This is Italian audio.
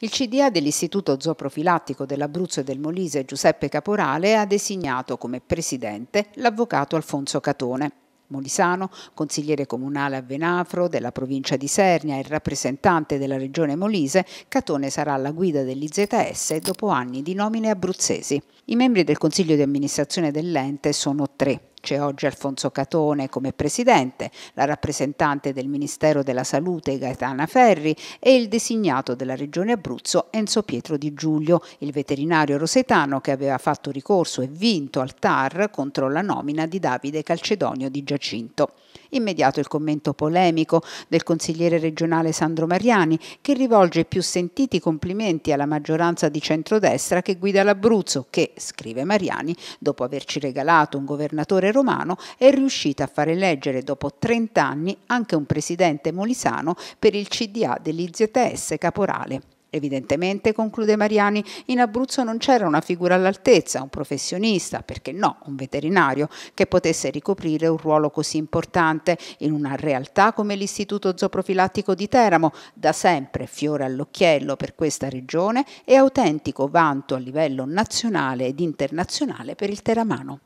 Il CDA dell'Istituto Zooprofilattico dell'Abruzzo e del Molise Giuseppe Caporale ha designato come presidente l'avvocato Alfonso Catone. Molisano, consigliere comunale a Venafro della provincia di Sernia e rappresentante della regione Molise, Catone sarà alla guida dell'IZS dopo anni di nomine abruzzesi. I membri del consiglio di amministrazione dell'ente sono tre, c'è oggi Alfonso Catone come presidente, la rappresentante del Ministero della Salute Gaetana Ferri e il designato della Regione Abruzzo Enzo Pietro Di Giulio, il veterinario rosetano che aveva fatto ricorso e vinto al TAR contro la nomina di Davide Calcedonio di Giacinto. Immediato il commento polemico del consigliere regionale Sandro Mariani, che rivolge i più sentiti complimenti alla maggioranza di centrodestra che guida l'Abruzzo, che, scrive Mariani, dopo averci regalato un governatore romano, è riuscita a far eleggere dopo 30 anni anche un presidente molisano per il CDA dell'IZTS Caporale. Evidentemente, conclude Mariani, in Abruzzo non c'era una figura all'altezza, un professionista, perché no, un veterinario, che potesse ricoprire un ruolo così importante in una realtà come l'Istituto Zooprofilattico di Teramo, da sempre fiore all'occhiello per questa regione e autentico vanto a livello nazionale ed internazionale per il teramano.